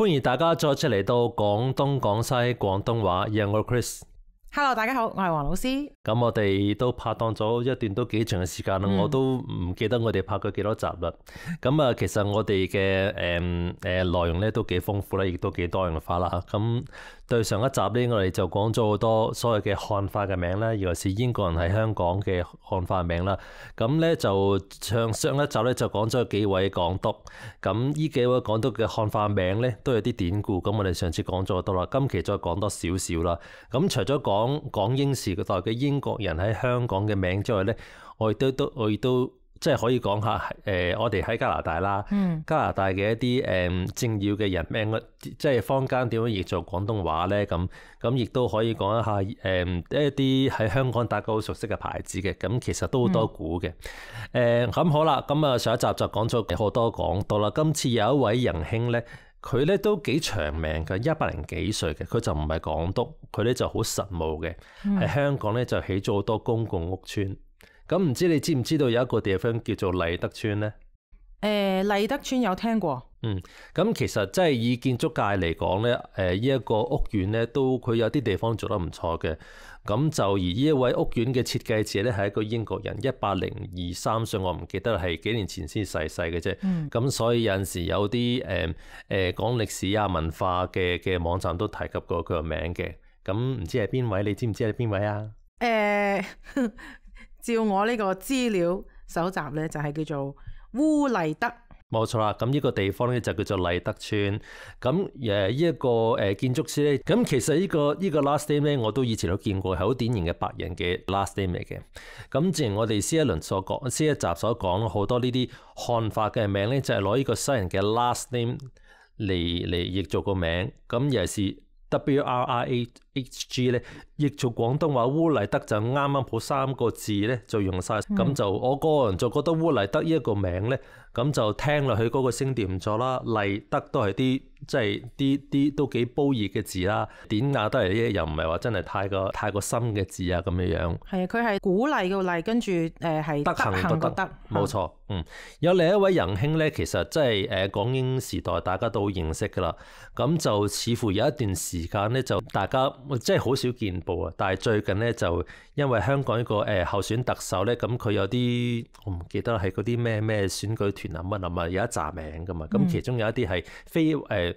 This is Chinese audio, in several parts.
欢迎大家再出嚟到广东广西广东话 y o u n g Chris。Hello，大家好，我系黄老师。咁我哋都拍档咗一段都几长嘅时间啦，我都唔记得我哋拍过几多集啦。咁啊，其实我哋嘅诶诶内容咧都几丰富啦，亦都几多样化啦。咁。對上一集咧，我哋就講咗好多所謂嘅漢化嘅名啦，尤其是英國人喺香港嘅漢化名啦。咁咧就上上一集咧就講咗幾位港督。咁呢幾位港督嘅漢化名咧都有啲典故。咁我哋上次講咗好多啦，今期再講多少少啦。咁除咗講港英時代嘅英國人喺香港嘅名之外咧，我亦都都我亦都。即係可以講下誒，我哋喺加拿大啦，加拿大嘅一啲誒政要嘅人名，即係坊間點樣譯做廣東話咧？咁咁亦都可以講一下誒一啲喺香港大家好熟悉嘅牌子嘅，咁其實都好多股嘅。誒咁好啦，咁啊上一集就講咗好多講到啦。今次有一位仁兄咧，佢咧都幾長命嘅，一百零幾歲嘅。佢就唔係港督，佢咧就好實務嘅，喺香港咧就起咗好多公共屋村，咁唔知你知唔知道有一個地方叫做丽德村呢。誒，丽德村有聽過。嗯，咁其實即係以建築界嚟講呢誒依一個屋苑呢，都佢有啲地方做得唔錯嘅。咁就而呢一位屋苑嘅設計者呢，係一個英國人，一百零二三歲，我唔記得係幾年前先逝世嘅啫。咁所以有阵時有啲诶诶講歷史啊文化嘅嘅網站都提及過佢個名嘅。咁唔知係邊位？你知唔知係邊位啊？誒。照我呢個資料搜集咧，就係叫做烏麗德。冇錯啦，咁呢個地方咧就叫做麗德村。咁诶，呢一個诶建築師咧，咁其實呢個呢个 last name 咧，我都以前都見過，係好典型嘅白人嘅 last name 嚟嘅。咁正如我哋先一輪所講先一集所講好多呢啲漢化嘅名咧，就係攞呢個西人嘅 last name 嚟嚟译做個名。咁又是。W R I H G 咧，亦做廣東話烏黎德就啱啱好三個字咧就用晒，咁就我個人就覺得烏黎德呢一個名咧，咁就聽落去嗰個聲調唔錯啦，黎德都係啲。即系啲啲都幾褒熱嘅字啦，典雅得嚟，依啲又唔係話真係太過太個深嘅字啊咁樣樣。係啊，佢係鼓勵嘅勵，跟住誒係德行得德，冇錯，嗯。有另一位仁兄咧，其實即係誒港英時代大家都認識噶啦，咁就似乎有一段時間咧，就大家即係好少見報啊。但係最近咧，就因為香港一個誒候選特首咧，咁佢有啲我唔記得係嗰啲咩咩選舉團啊乜啊嘛，有一扎名噶嘛，咁其中有一啲係非誒。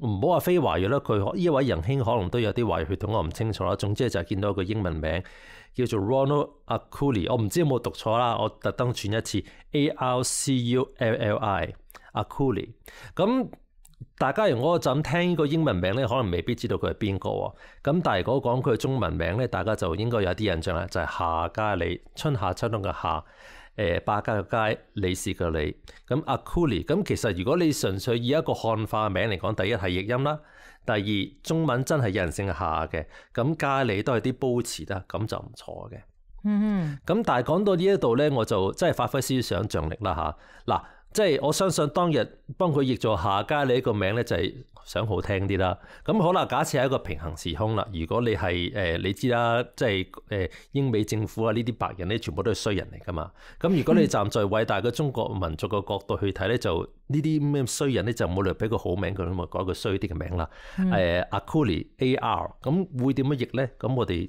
唔好话非华裔啦，佢呢位仁兄可能都有啲华裔血统，我唔清楚啦。总之就系见到个英文名叫做 Ronald a c u l l i 我唔知有冇读错啦，我特登转一次 A R C U L L I a c u l l i 咁大家如果就咁听呢个英文名咧，可能未必知道佢系边个喎。咁但系如果讲佢嘅中文名咧，大家就应该有啲印象啦，就系夏加里，春夏秋冬嘅夏。誒巴加嘅街，李氏個李，咁阿 c o o Coolie，咁其實如果你純粹以一個漢化名嚟講，第一係譯音啦，第二中文真係人性夏嘅，咁加你都係啲褒詞啦，咁就唔錯嘅。嗯嗯，咁但係講到呢一度咧，我就真係發揮思想想象力啦嚇，嗱。即系我相信當日幫佢譯做下家呢個名咧，就係想好聽啲啦。咁好啦，假設係一個平衡時空啦。如果你係誒你知啦，即系誒英美政府啊呢啲白人咧，全部都係衰人嚟噶嘛。咁如果你站在偉大嘅中國民族嘅角度去睇咧，就呢啲咩衰人咧，就冇理由俾個好名佢咁啊改個衰啲嘅名啦。誒阿庫利 A.R. 咁會點樣譯咧？咁我哋。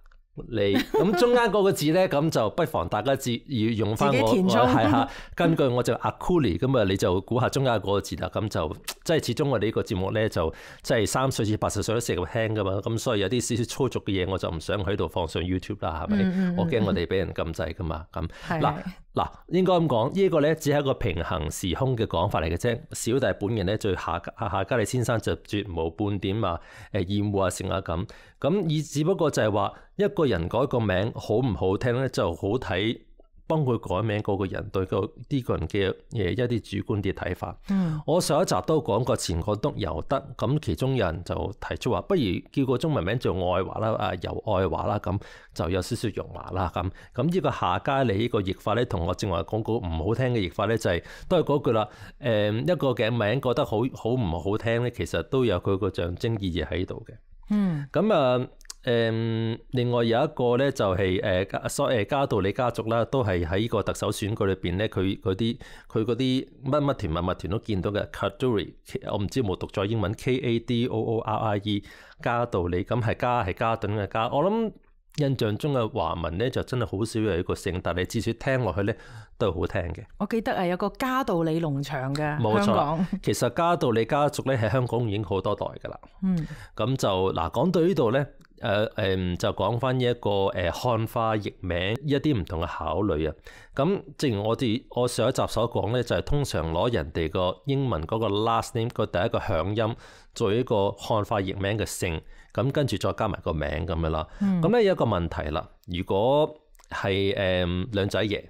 你咁中间嗰个字咧，咁就不妨大家自要用翻我系吓。根据我就阿 c o o l 尼，咁啊你就估下中间嗰个字啦。咁就即系始终我哋呢个节目咧，就即系三岁至八十岁都食得听噶嘛。咁所以有啲少少粗俗嘅嘢，我就唔想喺度放上 YouTube 啦，系咪？我惊我哋俾人禁制噶嘛。咁嗱嗱，应该咁讲，呢个咧只系一个平衡时空嘅讲法嚟嘅啫。小弟本人咧，最夏夏夏加利先生就绝无半点啊诶厌恶啊成啊咁咁，而只不过就系话。一個人改個名好唔好聽咧，就好睇幫佢改名嗰個人對个呢個人嘅诶一啲主觀嘅睇法。我上一集都講過，前廣督遊德，咁其中有人就提出話，不如叫個中文名做愛華啦，啊，遊愛華啦，咁就有少少洋化啦，咁咁呢個下佳你呢個譯法咧，同我正话講过唔好聽嘅譯法咧，就係都係嗰句啦。誒，一個嘅名覺得好好唔好聽咧，其實都有佢個象徵意義喺度嘅。嗯，咁啊。誒，另外有一個咧，就係誒加，所誒加道理家族啦，都係喺個特首選舉裏邊咧，佢啲佢嗰啲乜乜團乜乜團都見到嘅。c a d o u r i 我唔知有冇讀咗英文，K A D O O R I E，加道理，咁係加係加頓嘅加。我諗印象中嘅華文咧，就真係好少有一個姓，但係至少聽落去咧都係好聽嘅。我記得啊，有個加道理農場嘅冇錯，其實加道理家族咧喺香港已經好多代㗎啦。嗯。咁就嗱，講到呢度咧。誒誒，就講翻一個誒漢化譯名一啲唔同嘅考慮啊！咁，正如我哋我上一集所講咧，就係通常攞人哋個英文嗰個 last name 個第一個響音做一個漢化譯名嘅姓，咁跟住再加埋個名咁樣啦。咁咧有一個問題啦，如果係誒兩仔爺。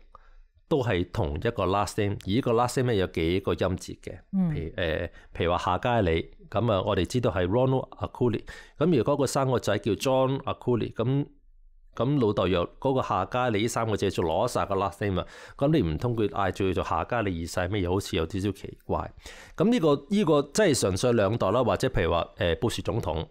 都係同一個 last name，而呢個 last name 有幾個音節嘅，譬如誒，譬如話夏佳里，咁啊，我哋知道係 Ronald a c u o l l i 咁如果個三個仔叫 John a c u o l l i 咁咁老豆又嗰個夏佳里三個仔做攞晒個 last name 啊，咁你唔通佢嗌做做夏佳里二世咩？又好似有啲少奇怪。咁呢個呢個即係純粹兩代啦，或者譬如話誒布殊總統，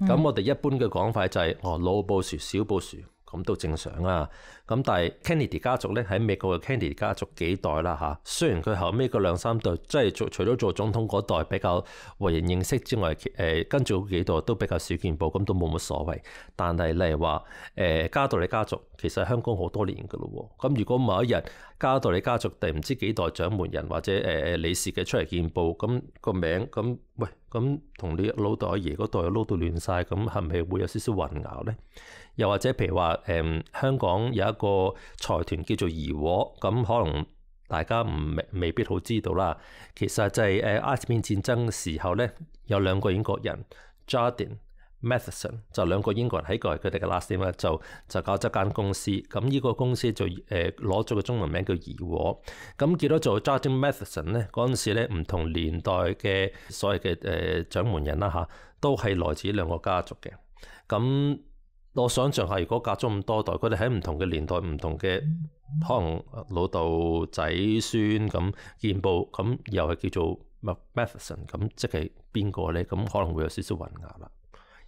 咁我哋一般嘅講法就係，哦老布殊，小布殊。咁都正常啊！咁但係 k e n d y 家族咧喺美國嘅 k e n d y 家族幾代啦吓，雖然佢後尾個兩三代即係做除咗做總統嗰代比較為人認識之外，誒跟住嗰幾代都比較少見報，咁都冇乜所謂。但係例如話诶加道理家族其實香港好多年㗎咯喎，咁如果某一日加道理家族定唔知幾代掌門人或者誒理事嘅出嚟見報，咁個名咁喂。咁同你老阿爺嗰代撈到亂晒，咁係咪會有少少混淆呢？又或者譬如話，誒香港有一個財團叫做怡和，咁可能大家唔未未必好知道啦。其實就係誒亞視面戰爭嘅時候咧，有兩個英國人揸 n Matheson 就兩個英國人喺過嚟佢哋嘅 last name 咧，就就搞咗間公司。咁呢個公司就誒攞咗個中文名叫怡和。咁結到做 j u d g t h a n Matheson 咧嗰陣時咧，唔同年代嘅所謂嘅誒掌門人啦吓，都係來自兩個家族嘅。咁我想象下，如果隔咗咁多代，佢哋喺唔同嘅年代、唔同嘅可能老豆仔孫咁見報，咁又係叫做 Matheson，咁即係邊個咧？咁可能會有少少混淆啦。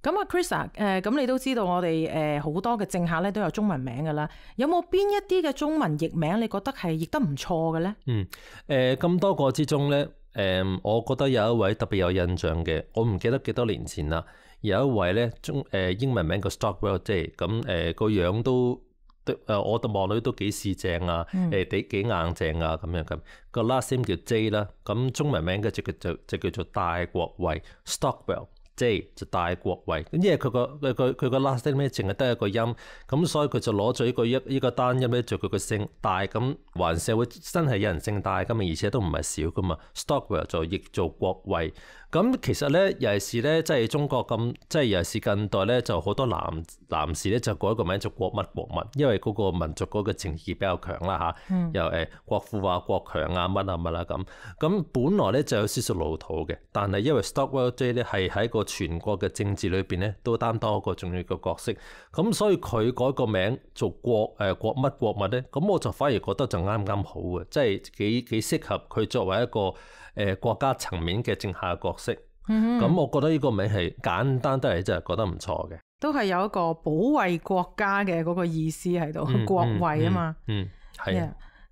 咁啊 h r i s 啊，诶，咁你都知道我哋诶好多嘅政客咧都有中文名噶啦，有冇边一啲嘅中文译名你觉得系译得唔错嘅咧？嗯，诶，咁多个之中咧，诶，我觉得有一位特别有印象嘅，我唔记得几多年前啦，有一位咧中诶英文名叫 Stockwell J，系，咁诶个样都诶，我哋望女都几市正啊，诶几几硬正啊，咁样咁个 last name 叫 J 啦，咁中文名嘅就叫就就叫做戴国伟 Stockwell。即就大國威，因為佢個佢佢佢個 lasting 咧，淨係得一個音，咁所以佢就攞咗呢個一依個單音咧做佢個聲大咁，環社會真係有人聲大噶嘛，而且都唔係少噶嘛。Stockwell 就亦做國位。咁其實咧尤其是咧，即係中國咁，即係尤其是近代咧就好多男男士咧就改個名做國乜國物，因為嗰個民族嗰個情結比較強啦吓，嗯。又誒國富啊國強啊乜啊乜啊咁，咁本來咧就有少少老土嘅，但係因為 Stockwell J 咧係喺個。全国嘅政治里边咧，都担当一个重要嘅角色。咁所以佢改个名做国诶国乜国物咧，咁我就反而觉得就啱啱好嘅，即系几几适合佢作为一个诶国家层面嘅政客嘅角色。咁我觉得呢个名系简单得嚟，真系觉得唔错嘅。都系有一个保卫国家嘅嗰个意思喺度，国卫啊嘛。嗯，系啊。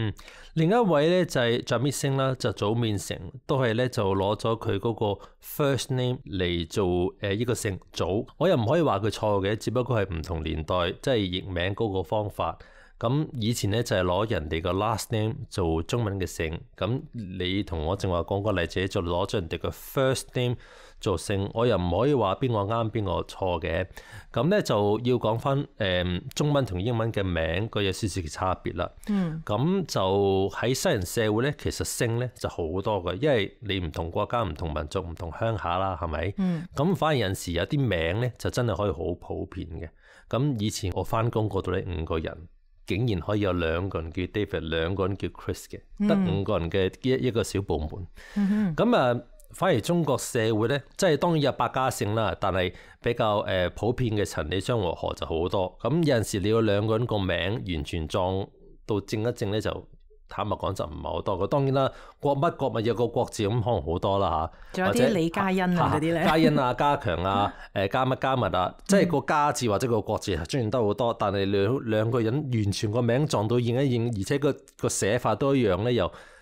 嗯，另一位咧就系 j a m i s i n 啦，就早面成，都系咧就攞咗佢嗰个 first name 嚟做诶呢个姓祖。我又唔可以话佢错嘅，只不过系唔同年代即系译名嗰个方法。咁以前咧就系攞人哋个 last name 做中文嘅姓。咁你同我正话讲个例子就攞咗人哋个 first name。做性，我又唔可以話邊個啱邊個錯嘅，咁咧就要講翻誒中文同英文嘅名，佢有少少嘅差別啦。嗯，咁就喺西人社會咧，其實性咧就好多嘅，因為你唔同國家、唔同民族、唔同鄉下啦，係咪？嗯，咁反而有時有啲名咧就真係可以好普遍嘅。咁以前我翻工嗰度咧五個人，竟然可以有兩個人叫 David，兩個人叫 Chris 嘅，得五個人嘅一一個小部門。嗯咁啊。反而中國社會咧，即係當然有百家姓啦，但係比較誒普遍嘅陳李雙和河就好多。咁有陣時你要兩個人個名完全撞到正一正咧，就坦白講就唔係好多。當然啦，國乜國物有個國字咁，可能好多啦嚇。仲有啲李嘉欣啊嗰啲咧。嘉欣啊，嘉 強啊，誒加乜加物啊，即係個嘉字或者個國字出現得好多。但係兩兩個人完全個名撞到應一應，而且個個寫法都一樣咧又。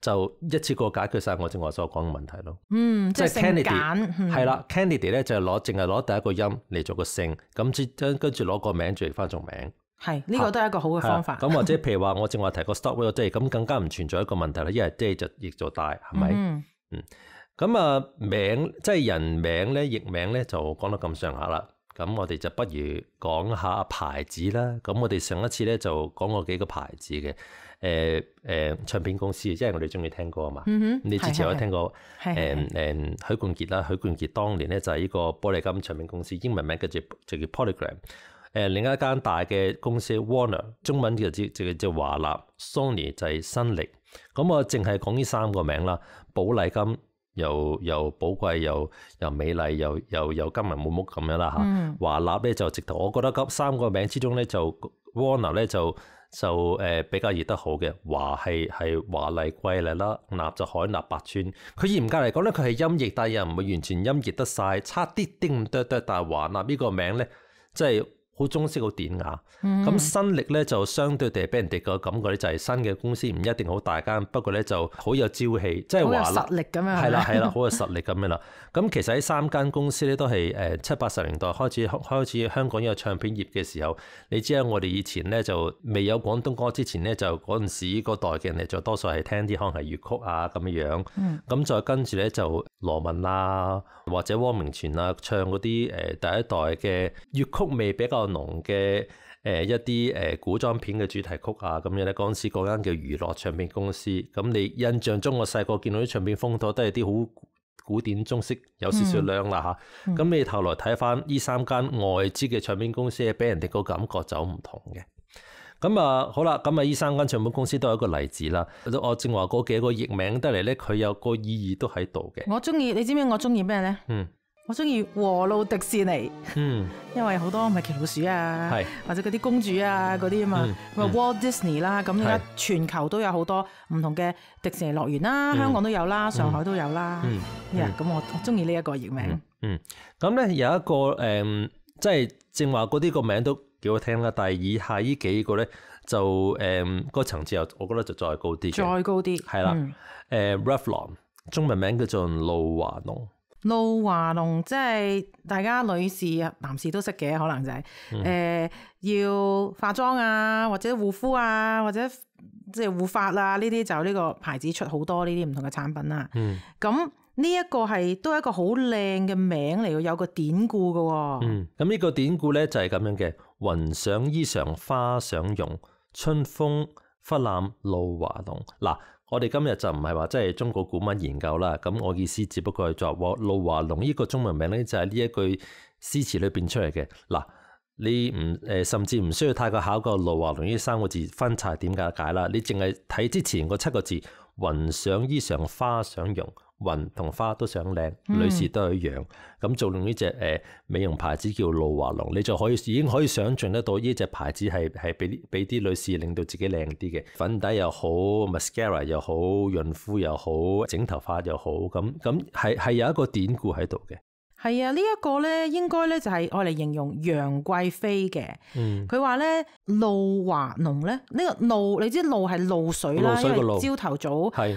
就一次過解決晒我正話所講嘅問題咯。嗯，即係姓簡，係啦。Candy 啲咧就係攞淨係攞第一個音嚟做個姓，咁跟跟住攞個名嚟翻做名。係，呢個都係一個好嘅方法。咁或者譬如話，我正話提個 Stop Word 即 a 咁更加唔存在一個問題啦。因為 Day 就譯做大，係咪？嗯。咁啊，名即係人名咧，譯名咧就講得咁上下啦。咁我哋就不如講下牌子啦。咁我哋上一次咧就講過幾個牌子嘅。誒誒唱片公司，即係我哋中意聽歌啊嘛。咁你之前有聽過誒誒許冠傑啦？許冠傑當年咧就係呢個玻璃金唱片公司，英文名叫做就叫 Polygram。誒另一間大嘅公司 Warner，中文叫叫叫華納。Sony 就係新力。咁我淨係講呢三個名啦。寶麗金又又宝贵又又美丽又又又金文满屋咁样啦吓，华纳咧就直头，我觉得金三个名之中咧就，Warner 咧就就诶比较热得好嘅，华系系华丽瑰丽啦，纳就海纳百川，佢严格嚟讲咧佢系阴译，但又唔会完全阴译得晒，差啲丁咁多多，但系华纳呢个名咧即系。好中式，好典雅。咁新力咧就相對地俾人哋個感覺咧，就係新嘅公司唔一定好大間，不過咧就好有朝氣。即係话实力咁樣係啦，係啦，好有實力咁樣啦。咁其實喺三間公司咧都係诶七八十年代開始开始香港有個唱片業嘅時候，你知啊，我哋以前咧就未有廣東歌之前咧，就嗰陣時嗰代嘅人咧就多數係聽啲可能係粵曲啊咁樣。咁再跟住咧就羅文啊。或者汪明荃啊，唱嗰啲诶第一代嘅粵曲味比較濃嘅诶一啲诶古裝片嘅主題曲啊，咁樣咧，嗰陣時嗰間叫娛樂唱片公司，咁你印象中我細個見到啲唱片封套都係啲好古典中式有少少靓啦吓，咁你頭來睇翻呢三間外資嘅唱片公司，俾人哋個感覺就唔同嘅。咁啊，好啦，咁啊，依三間唱片公司都有一個例子啦。我正話嗰幾個譯名得嚟咧，佢有個意義都喺度嘅。我中意，你知唔知我中意咩咧？嗯，我中意和路迪士尼。嗯，因為好多咪奇老鼠啊，或者嗰啲公主啊嗰啲啊嘛，咪 Walt Disney 啦。咁而家全球都有好多唔同嘅迪士尼樂園啦，香港都有啦，上海都有啦。嗯，咁我中意呢一個譯名。嗯，咁咧有一個誒，即係正話嗰啲個名都。幾好聽啦，但係以下呢幾個咧就誒個層次又我覺得就再高啲，再高啲系啦。誒 Rafal 中文名叫做露華濃，露華濃即係大家女士啊、男士都識嘅，可能就係誒要化妝啊，或者護膚啊，或者即系護髮啊呢啲就呢個牌子出好多呢啲唔同嘅產品啦。嗯，咁呢一個係都係一個好靚嘅名嚟嘅，有個典故嘅。嗯，咁呢個典故咧就係咁樣嘅。云想衣裳花想容，春风拂槛露华浓。嗱，我哋今日就唔系话即系中国古文研究啦。咁我意思只不过系作露华浓呢个中文名咧，就系呢一句诗词里边出嚟嘅嗱。你唔诶，甚至唔需要太过考个露华浓呢三个字分拆点解解啦。你净系睇之前嗰七个字云想衣裳花想容。雲同花都想靚，女士都一样。咁做用呢只诶美容牌子叫露華濃，你就可以已經可以想像得到呢只牌子係系俾啲俾啲女士令到自己靚啲嘅粉底又好，mascara 又好，潤膚又好，整頭髮又好。咁咁係系有一個典故喺度嘅。係啊，呢一個咧應該咧就係我嚟形容楊貴妃嘅。嗯，佢話咧露華濃咧呢個露，你知露係露水啦，因為朝头早系。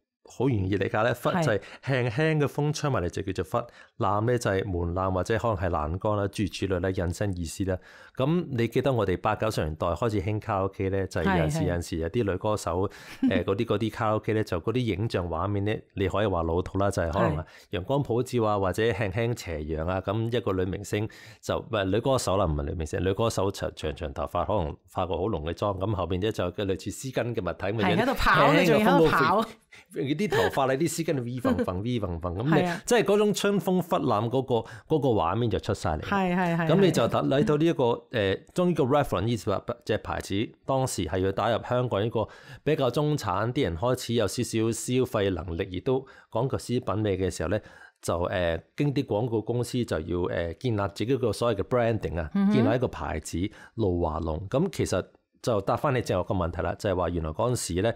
好容易理解咧，忽就系轻轻嘅风吹埋嚟就叫做忽。冷咧就系门槛或者可能系栏杆啦、住此类啦、引申意思啦。咁你记得我哋八九十年代开始兴卡拉 OK 咧，就有时有时有啲女歌手诶，嗰啲嗰啲卡拉 OK 咧就嗰啲影像画面咧，你可以话老土啦，就系可能阳光普照啊，或者轻轻斜阳啊。咁一个女明星就唔系女歌手啦，唔系女明星，女歌手长长长头发，可能化个好浓嘅妆。咁后边咧就类似丝巾嘅物体，系喺度跑咧，最跑。啲头发咧，啲丝巾 V 粉粉 V 粉粉，咁你即系嗰种春风忽冷嗰个嗰个画面就出晒嚟。系系系。咁你就特喺到呢一个诶，中意个 Reference 呢只牌子，当时系要打入香港呢个比较中产啲人开始有少少消费能力，亦都讲个啲品味嘅时候咧，就诶，经啲广告公司就要诶，建立自己个所谓嘅 branding 啊，建立一个牌子路华龙。咁其实就答翻你正个问题啦，就系话原来嗰阵时咧。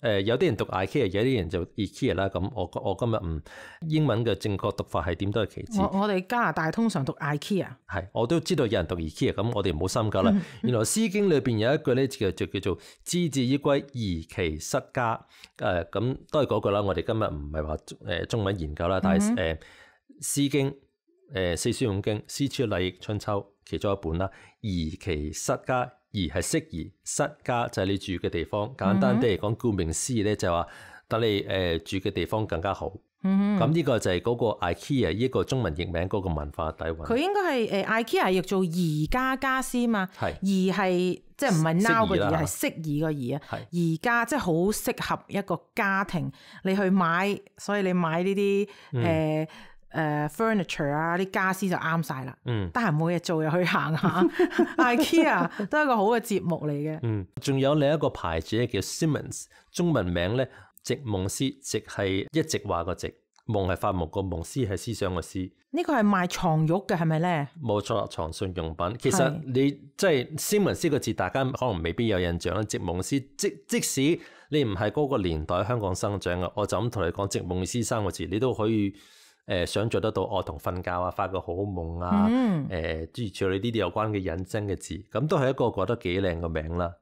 誒有啲人讀 IKEA，有啲人就 IKEA 啦。咁我我今日唔英文嘅正確讀法係點都係其次。我哋加拿大通常讀 IKEA。係，我都知道有人讀 IKEA。咁我哋唔好心急啦。原來《詩經》裏邊有一句咧，就就叫做知之於歸，而其失家。誒咁都係嗰句啦。我哋今日唔係話誒中文研究啦，但係誒《詩經》誒四書五經，《詩書禮》《春秋》其中一本啦。而其失家。而係適宜，室家就係你住嘅地方。簡單啲嚟講，顧名思義咧，就係話等你诶住嘅地方更加好。咁呢個就係嗰個 IKEA 呢個中文譯名嗰個文化底蕴。佢應該係诶 IKEA，亦做宜家家私嘛。而宜係即系唔係 now 个宜係適宜个宜啊。宜家即系好適合一個家庭你去買，所以你買呢啲誒。诶，furniture 啊，啲家私就啱晒啦。嗯，得闲冇嘢做又去行下，IKEA 都一个好嘅节目嚟嘅。嗯，仲有另一个牌子咧叫 Simmons，中文名咧席梦思，席系一直话个席，梦系发梦个梦，思系思想個思。呢个系卖床褥嘅系咪咧？冇错，床品用品。其实你即系 Simmons 呢个字，大家可能未必有印象啦。席梦思，即即使你唔系嗰个年代香港生长嘅，我就咁同你讲席梦思三个字，你都可以。誒想做得到哦，同瞓覺啊，發個好夢啊，誒，即如做你呢啲有關嘅隱身嘅字，咁都係一個覺得幾靚嘅名啦。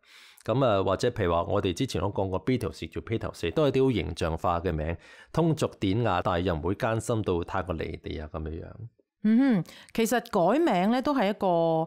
咁啊，或者譬如話，我哋之前都講過，Batus 叫 Batus，都係啲好形象化嘅名，通俗典雅，但係又唔會艱辛到太過離地啊咁樣。嗯哼，其實改名咧都係一個。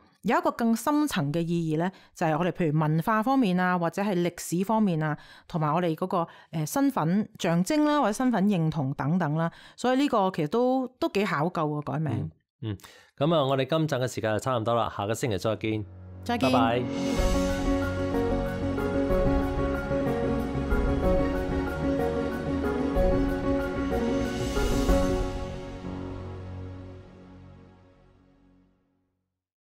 有一個更深層嘅意義咧，就係我哋譬如文化方面啊，或者係歷史方面啊，同埋我哋嗰個身份象徵啦，或者身份認同等等啦，所以呢個其實都都幾考究嘅改名。嗯，咁啊，我哋今集嘅時間就差唔多啦，下個星期再見。拜拜。